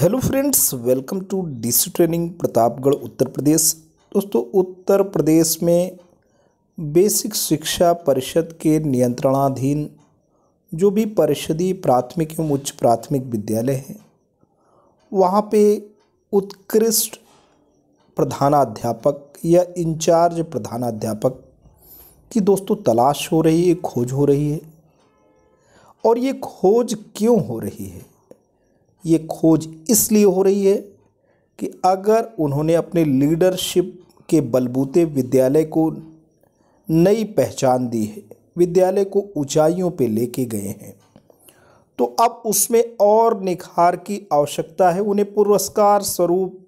hello friends welcome to DC training Pratapgarh Uttar Pradesh दोस्तों उत्तर प्रदेश में basic शिक्षा परिषद के नियंत्रणाधीन जो भी परिषदी प्राथमिक एवं उच्च प्राथमिक विद्यालय हैं वहाँ पे उत्कृष्ट प्रधानाध्यापक या इंचार्ज प्रधानाध्यापक की दोस्तों तलाश हो रही है खोज हो रही है और ये खोज क्यों हो रही है ये खोज इसलिए हो रही है कि अगर उन्होंने अपने लीडरशिप के बलबूते विद्यालय को नई पहचान दी है विद्यालय को ऊंचाइयों पे लेके गए हैं तो अब उसमें और निखार की आवश्यकता है उन्हें पुरस्कार स्वरूप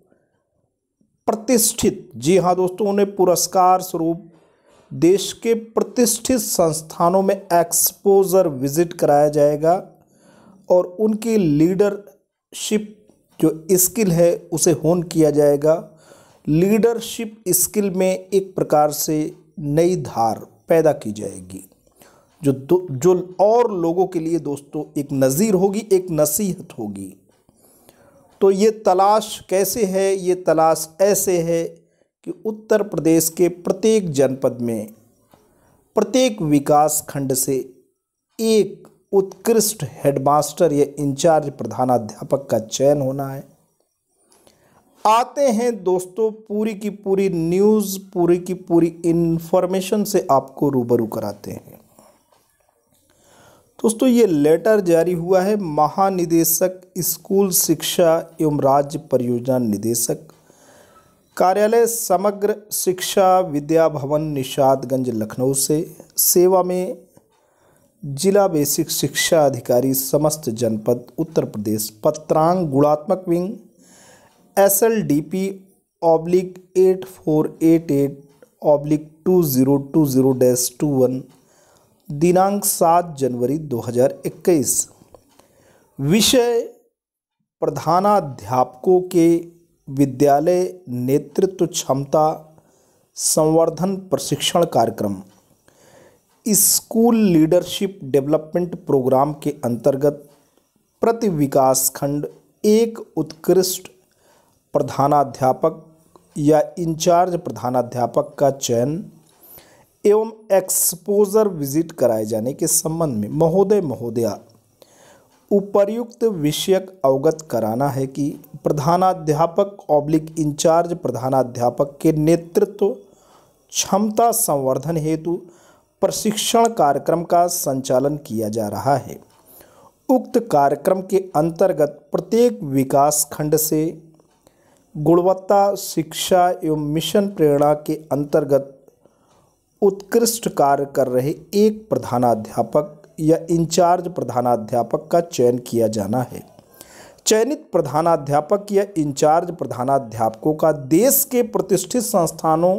प्रतिष्ठित जी हाँ दोस्तों उन्हें पुरस्कार स्वरूप देश के प्रतिष्ठित संस्थानों में एक्सपोजर विजिट कराया जाएगा और उनके लीडर शिप जो स्किल है उसे होन किया जाएगा लीडरशिप स्किल में एक प्रकार से नई धार पैदा की जाएगी जो दो, जो और लोगों के लिए दोस्तों एक नज़ीर होगी एक नसीहत होगी तो ये तलाश कैसे है ये तलाश ऐसे है कि उत्तर प्रदेश के प्रत्येक जनपद में प्रत्येक विकास खंड से एक उत्कृष्ट हेडमास्टर या इंचार्ज प्रधानाध्यापक का चयन होना है आते हैं दोस्तों पूरी की पूरी न्यूज़ पूरी की पूरी इंफॉर्मेशन से आपको रूबरू कराते हैं दोस्तों ये लेटर जारी हुआ है महानिदेशक स्कूल शिक्षा एवं राज्य परियोजना निदेशक कार्यालय समग्र शिक्षा विद्या भवन निषादगंज लखनऊ से सेवा में जिला बेसिक शिक्षा अधिकारी समस्त जनपद उत्तर प्रदेश पत्रांग गुणात्मक wing S L D P oblique eight four eight eight oblique two zero two zero dash two one दिनांक सात जनवरी दो हज़ार इक्कीस विषय प्रधानाध्यापकों के विद्यालय नेतृत्व क्षमता संवर्धन प्रशिक्षण कार्यक्रम स्कूल लीडरशिप डेवलपमेंट प्रोग्राम के अंतर्गत प्रति विकास खंड एक उत्कृष्ट प्रधानाध्यापक या इंचार्ज प्रधानाध्यापक का चयन एवं एक्सपोजर विजिट कराए जाने के संबंध में महोदय महोदया उपर्युक्त विषयक अवगत कराना है कि प्रधानाध्यापक ऑब्लिक इंचार्ज प्रधानाध्यापक के नेतृत्व क्षमता संवर्धन हेतु प्रशिक्षण कार्यक्रम का संचालन किया जा रहा है उक्त कार्यक्रम के अंतर्गत प्रत्येक विकास खंड से गुणवत्ता शिक्षा एवं मिशन प्रेरणा के अंतर्गत उत्कृष्ट कार्य कर रहे एक प्रधानाध्यापक या इंचार्ज प्रधानाध्यापक का चयन किया जाना है चयनित प्रधानाध्यापक या इंचार्ज प्रधानाध्यापकों का देश के प्रतिष्ठित संस्थानों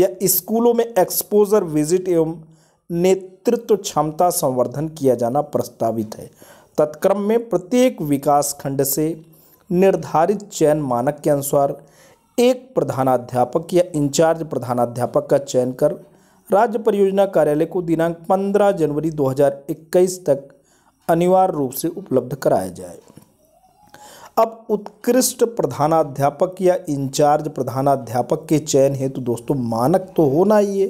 या स्कूलों में एक्सपोजर विजिट एवं नेतृत्व क्षमता संवर्धन किया जाना प्रस्तावित है तत्क्रम में प्रत्येक विकास खंड से निर्धारित चयन मानक के अनुसार एक प्रधानाध्यापक या इंचार्ज प्रधानाध्यापक का चयन कर राज्य परियोजना कार्यालय को दिनांक 15 जनवरी 2021 तक अनिवार्य रूप से उपलब्ध कराया जाए अब उत्कृष्ट प्रधानाध्यापक या इंचार्ज प्रधानाध्यापक के चयन हेतु तो दोस्तों मानक तो होना ही है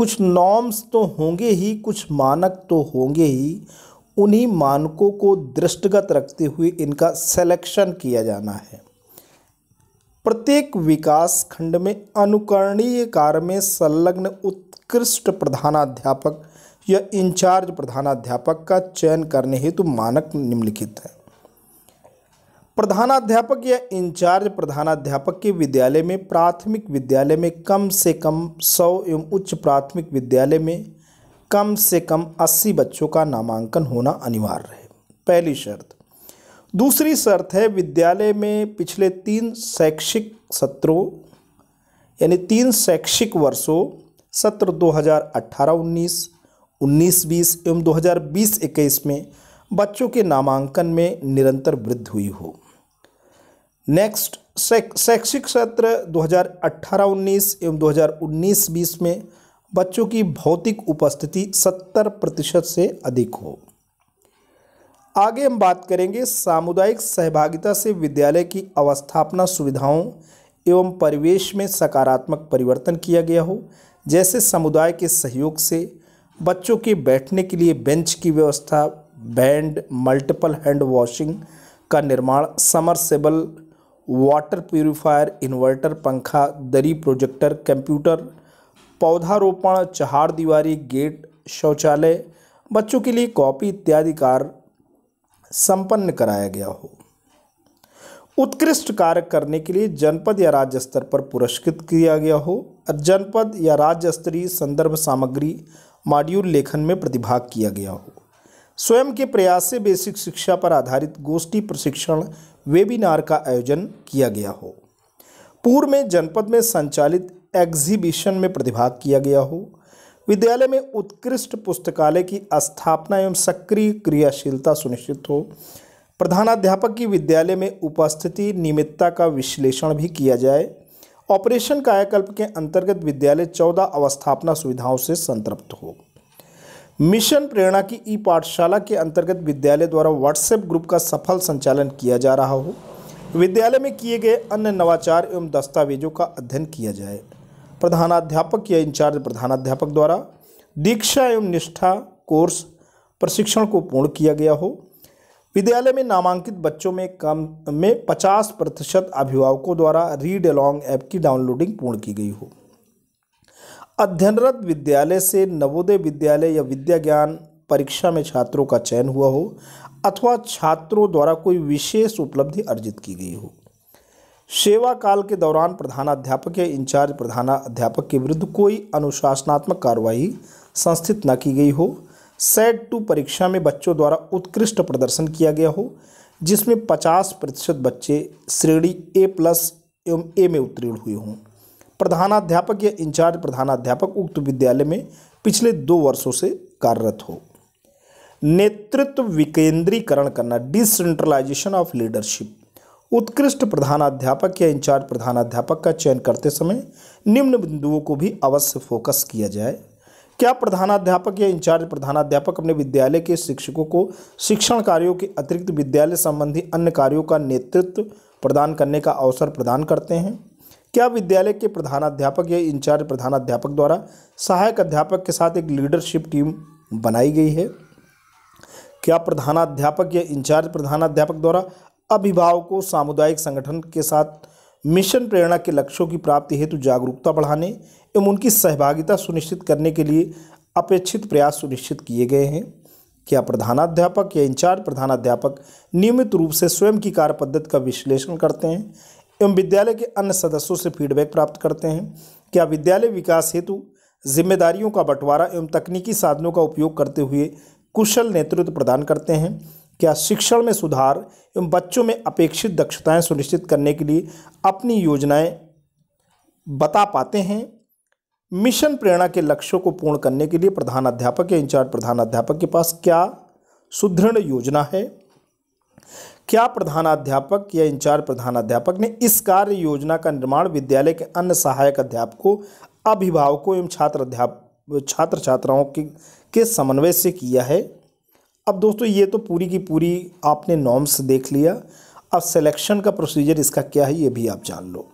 कुछ नॉर्म्स तो होंगे ही कुछ मानक तो होंगे ही उन्हीं मानकों को दृष्टिगत रखते हुए इनका सेलेक्शन किया जाना है प्रत्येक विकास खंड में अनुकरणीय कार्य में संलग्न उत्कृष्ट प्रधानाध्यापक या इंचार्ज प्रधानाध्यापक का चयन करने हेतु मानक निम्नलिखित है प्रधानाध्यापक या इंचार्ज प्रधानाध्यापक के विद्यालय में प्राथमिक विद्यालय में कम से कम सौ एवं उच्च प्राथमिक विद्यालय में कम से कम अस्सी बच्चों का नामांकन होना अनिवार्य है पहली शर्त दूसरी शर्त है विद्यालय में पिछले तीन शैक्षिक सत्रों यानी तीन शैक्षिक वर्षों सत्र 2018-19, 19-20 एवं 2020-21 में बच्चों के नामांकन में निरंतर वृद्धि हुई हो नेक्स्ट शैक्षिक सत्र 2018-19 एवं 2019-20 में बच्चों की भौतिक उपस्थिति 70 प्रतिशत से अधिक हो आगे हम बात करेंगे सामुदायिक सहभागिता से विद्यालय की अवस्थापना सुविधाओं एवं परिवेश में सकारात्मक परिवर्तन किया गया हो जैसे समुदाय के सहयोग से बच्चों के बैठने के लिए बेंच की व्यवस्था बैंड मल्टीपल हैंड वॉशिंग का निर्माण समरसेबल वाटर प्यूरिफायर इन्वर्टर पंखा दरी प्रोजेक्टर कंप्यूटर पौधारोपण चहार दीवारी गेट शौचालय बच्चों के लिए कॉपी इत्यादि कार्य संपन्न कराया गया हो उत्कृष्ट कार्य करने के लिए जनपद या राज्य स्तर पर पुरस्कृत किया गया हो और जनपद या राज्य स्तरीय संदर्भ सामग्री मॉड्यूल लेखन में प्रतिभाग किया गया हो स्वयं के प्रयास से बेसिक शिक्षा पर आधारित गोष्ठी प्रशिक्षण वेबिनार का आयोजन किया गया हो पूर्व में जनपद में संचालित एग्जीबिशन में प्रतिभाग किया गया हो विद्यालय में उत्कृष्ट पुस्तकालय की स्थापना एवं सक्रिय क्रियाशीलता सुनिश्चित हो प्रधानाध्यापक की विद्यालय में उपस्थिति नियमितता का विश्लेषण भी किया जाए ऑपरेशन कायाकल्प के अंतर्गत विद्यालय चौदह अवस्थापना सुविधाओं से संतृप्त हो मिशन प्रेरणा की ई पाठशाला के अंतर्गत विद्यालय द्वारा व्हाट्सएप ग्रुप का सफल संचालन किया जा रहा हो विद्यालय में किए गए अन्य नवाचार एवं दस्तावेजों का अध्ययन किया जाए प्रधानाध्यापक या इंचार्ज प्रधानाध्यापक द्वारा दीक्षा एवं निष्ठा कोर्स प्रशिक्षण को पूर्ण किया गया हो विद्यालय में नामांकित बच्चों में कम में 50 प्रतिशत अभिभावकों द्वारा रीड अलॉन्ग ऐप की डाउनलोडिंग पूर्ण की गई हो अध्ययनरत विद्यालय से नवोदय विद्यालय या विद्या ज्ञान परीक्षा में छात्रों का चयन हुआ हो अथवा छात्रों द्वारा कोई विशेष उपलब्धि अर्जित की गई हो सेवा काल के दौरान प्रधानाध्यापक या इंचार्ज प्रधानाध्यापक के विरुद्ध कोई अनुशासनात्मक कार्रवाई संस्थित न की गई हो सेट टू परीक्षा में बच्चों द्वारा उत्कृष्ट प्रदर्शन किया गया हो जिसमें 50 प्रतिशत बच्चे श्रेणी ए प्लस एवं ए में उत्तीर्ण हुए हों प्रधानाध्यापक या इंचार्ज प्रधानाध्यापक उक्त विद्यालय में पिछले दो वर्षों से कार्यरत हो नेतृत्व विकेंद्रीकरण करना डिसेंट्रलाइजेशन ऑफ लीडरशिप उत्कृष्ट प्रधानाध्यापक या इंचार्ज प्रधानाध्यापक का चयन करते समय निम्न बिंदुओं को भी अवश्य फोकस किया जाए क्या प्रधानाध्यापक या इंचार्ज प्रधानाध्यापक अपने विद्यालय के शिक्षकों को शिक्षण कार्यों के अतिरिक्त विद्यालय संबंधी अन्य कार्यों का नेतृत्व प्रदान करने का अवसर प्रदान करते हैं क्या विद्यालय के प्रधानाध्यापक या इंचार्ज प्रधानाध्यापक द्वारा सहायक अध्यापक के साथ एक लीडरशिप टीम बनाई गई है क्या प्रधानाध्यापक या इंचार्ज प्रधानाध्यापक द्वारा अभिभावकों सामुदायिक संगठन के साथ मिशन प्रेरणा के लक्ष्यों की प्राप्ति हेतु जागरूकता बढ़ाने एवं उनकी सहभागिता सुनिश्चित करने के लिए अपेक्षित प्रयास सुनिश्चित किए गए हैं क्या प्रधानाध्यापक या इंचार्ज प्रधानाध्यापक नियमित रूप से स्वयं की कार्य पद्धति का विश्लेषण करते हैं एवं विद्यालय के अन्य सदस्यों से फीडबैक प्राप्त करते हैं क्या विद्यालय विकास हेतु जिम्मेदारियों का बंटवारा एवं तकनीकी साधनों का उपयोग करते हुए कुशल नेतृत्व प्रदान करते हैं क्या शिक्षण में सुधार एवं बच्चों में अपेक्षित दक्षताएं सुनिश्चित करने के लिए अपनी योजनाएं बता पाते हैं मिशन प्रेरणा के लक्ष्यों को पूर्ण करने के लिए प्रधानाध्यापक या इंचार्ज प्रधानाध्यापक के पास क्या सुदृढ़ योजना है क्या प्रधानाध्यापक या इंचार्ज प्रधानाध्यापक ने इस कार्य योजना का निर्माण विद्यालय के अन्य सहायक अध्यापकों अभिभावकों एवं छात्र अध्यापक छात्र छात्राओं के के समन्वय से किया है अब दोस्तों ये तो पूरी की पूरी आपने नॉर्म्स देख लिया अब सिलेक्शन का प्रोसीजर इसका क्या है ये भी आप जान लो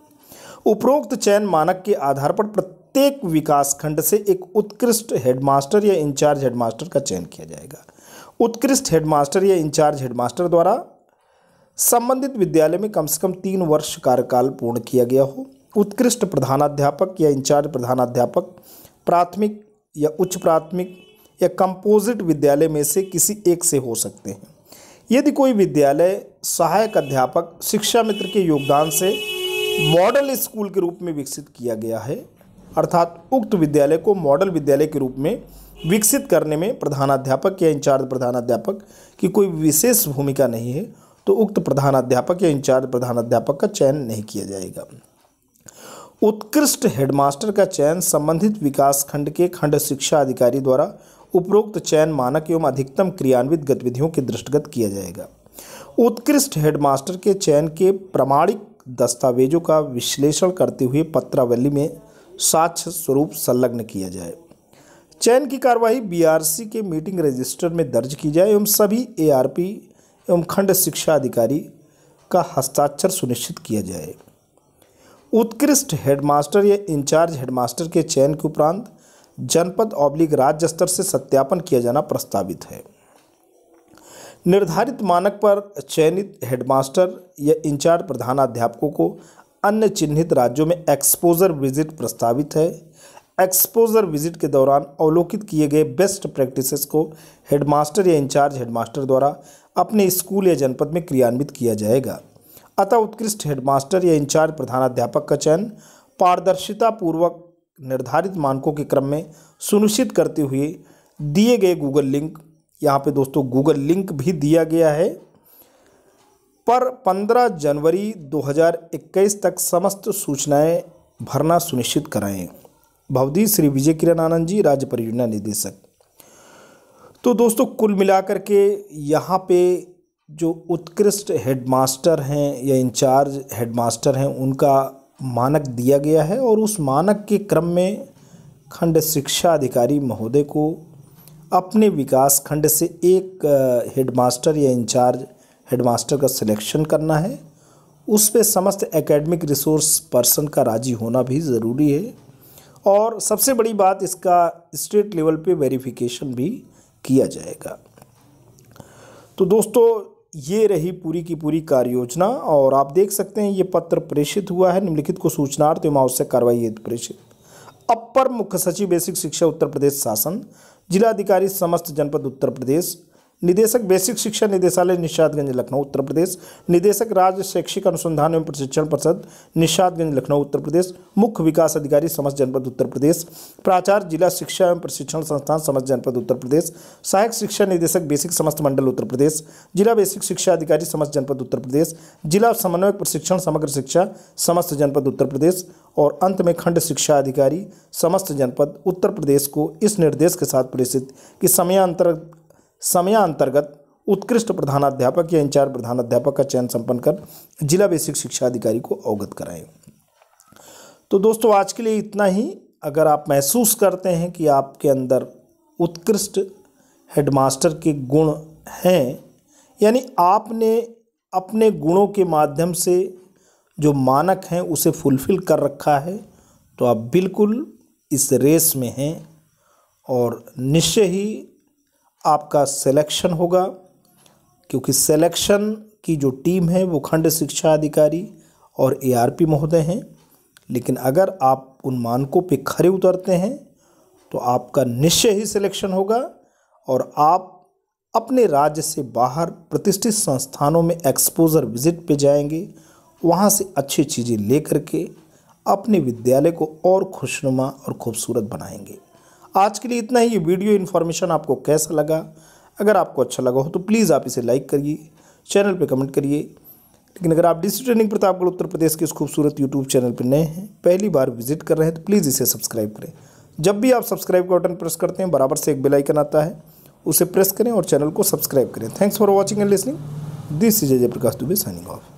उपरोक्त चयन मानक के आधार पर प्रत्येक विकासखंड से एक उत्कृष्ट हेडमास्टर या इंचार्ज हेडमास्टर का चयन किया जाएगा उत्कृष्ट हेडमास्टर या इंचार्ज हेडमास्टर द्वारा संबंधित विद्यालय में कम से कम तीन वर्ष कार्यकाल पूर्ण किया गया हो उत्कृष्ट प्रधानाध्यापक या इंचार्ज प्रधानाध्यापक प्राथमिक या उच्च प्राथमिक या कंपोजिट विद्यालय में से किसी एक से हो सकते हैं यदि कोई विद्यालय सहायक अध्यापक शिक्षा मित्र के योगदान से मॉडल स्कूल के रूप में विकसित किया गया है अर्थात उक्त विद्यालय को मॉडल विद्यालय के रूप में विकसित करने में प्रधानाध्यापक या इंचार्ज प्रधानाध्यापक की कोई विशेष भूमिका नहीं है तो उक्त प्रधानाध्यापक या इंचार्ज प्रधानाध्यापक का चयन नहीं किया जाएगा उत्कृष्ट हेडमास्टर का चयन संबंधित विकास खंड के खंड शिक्षा अधिकारी द्वारा उपरोक्त चयन मानक एवं अधिकतम क्रियान्वित गतिविधियों के दृष्टिगत किया जाएगा उत्कृष्ट हेडमास्टर के चयन के प्रमाणिक दस्तावेजों का विश्लेषण करते हुए पत्रावली में साक्ष्य स्वरूप संलग्न किया जाए चयन की कार्यवाही बीआरसी के मीटिंग रजिस्टर में दर्ज की जाए एवं सभी एआरपी एवं खंड शिक्षा अधिकारी का हस्ताक्षर सुनिश्चित किया जाए उत्कृष्ट हेडमास्टर या इंचार्ज हेडमास्टर के चयन के उपरांत जनपद ऑब्लिक राज्य स्तर से सत्यापन किया जाना प्रस्तावित है निर्धारित मानक पर चयनित हेडमास्टर या इंचार्ज प्रधानाध्यापकों को अन्य चिन्हित राज्यों में एक्सपोजर विजिट प्रस्तावित है एक्सपोजर विजिट के दौरान अवलोकित किए गए बेस्ट प्रैक्टिसेस को हेडमास्टर या इंचार्ज हेडमास्टर द्वारा अपने स्कूल या जनपद में क्रियान्वित किया जाएगा अतः उत्कृष्ट हेडमास्टर या इंचार्ज प्रधानाध्यापक का चयन पारदर्शितापूर्वक निर्धारित मानकों के क्रम में सुनिश्चित करते हुए दिए गए गूगल लिंक यहाँ पे दोस्तों गूगल लिंक भी दिया गया है पर 15 जनवरी 2021 तक समस्त सूचनाएं भरना सुनिश्चित कराएं भवदी श्री विजय किरण आनंद जी राज्य परियोजना निदेशक तो दोस्तों कुल मिलाकर के यहाँ पे जो उत्कृष्ट हेडमास्टर हैं या इंचार्ज हेडमास्टर हैं उनका मानक दिया गया है और उस मानक के क्रम में खंड शिक्षा अधिकारी महोदय को अपने विकास खंड से एक हेडमास्टर या इंचार्ज हेडमास्टर का सिलेक्शन करना है उस पर समस्त एकेडमिक रिसोर्स पर्सन का राजी होना भी ज़रूरी है और सबसे बड़ी बात इसका स्टेट लेवल पे वेरिफिकेशन भी किया जाएगा तो दोस्तों ये रही पूरी की पूरी कार्य योजना और आप देख सकते हैं ये पत्र प्रेषित हुआ है निम्नलिखित को सूचनार्थ एवं आवश्यक कार्रवाई हेतु प्रेषित अपर मुख्य सचिव बेसिक शिक्षा उत्तर प्रदेश शासन जिलाधिकारी समस्त जनपद उत्तर प्रदेश निदेशक बेसिक शिक्षा निदेशालय निषादगंज लखनऊ उत्तर प्रदेश निदेशक राज्य शैक्षिक अनुसंधान एवं प्रशिक्षण परिषद निषादगंज लखनऊ उत्तर प्रदेश मुख्य विकास अधिकारी समस्त जनपद उत्तर प्रदेश प्राचार्य जिला शिक्षा एवं प्रशिक्षण संस्थान समस्त जनपद उत्तर प्रदेश सहायक शिक्षा निदेशक बेसिक समस्त मंडल उत्तर प्रदेश जिला बेसिक शिक्षा अधिकारी समस्त जनपद उत्तर प्रदेश जिला समन्वयक प्रशिक्षण समग्र शिक्षा समस्त जनपद उत्तर प्रदेश और अंत में खंड शिक्षा अधिकारी समस्त जनपद उत्तर प्रदेश को इस निर्देश के साथ प्रेषित कि समयांतर समयांतर्गत उत्कृष्ट प्रधानाध्यापक या इंचार्ज प्रधानाध्यापक का चयन संपन्न कर जिला बेसिक शिक्षा अधिकारी को अवगत कराएं तो दोस्तों आज के लिए इतना ही अगर आप महसूस करते हैं कि आपके अंदर उत्कृष्ट हेडमास्टर के गुण हैं यानी आपने अपने गुणों के माध्यम से जो मानक हैं उसे फुलफिल कर रखा है तो आप बिल्कुल इस रेस में हैं और निश्चय ही आपका सिलेक्शन होगा क्योंकि सिलेक्शन की जो टीम है वो खंड शिक्षा अधिकारी और एआरपी महोदय हैं लेकिन अगर आप उन मानकों पे खरे उतरते हैं तो आपका निश्चय ही सिलेक्शन होगा और आप अपने राज्य से बाहर प्रतिष्ठित संस्थानों में एक्सपोजर विजिट पे जाएंगे वहाँ से अच्छी चीज़ें ले करके अपने विद्यालय को और खुशनुमा और खूबसूरत बनाएंगे आज के लिए इतना ही ये वीडियो इन्फॉर्मेशन आपको कैसा लगा अगर आपको अच्छा लगा हो तो प्लीज़ आप इसे लाइक करिए चैनल पर कमेंट करिए लेकिन अगर आप डिजिटल ट्रेनिंग प्रतापगढ़ उत्तर प्रदेश के इस खूबसूरत यूट्यूब चैनल पर नए हैं पहली बार विजिट कर रहे हैं तो प्लीज़ इसे सब्सक्राइब करें जब भी आप सब्सक्राइब का बटन प्रेस करते हैं बराबर से एक बेल आइकन आता है उसे प्रेस करें और चैनल को सब्सक्राइब करें thanks for watching and listening this is Ajay Prakash Dubey signing of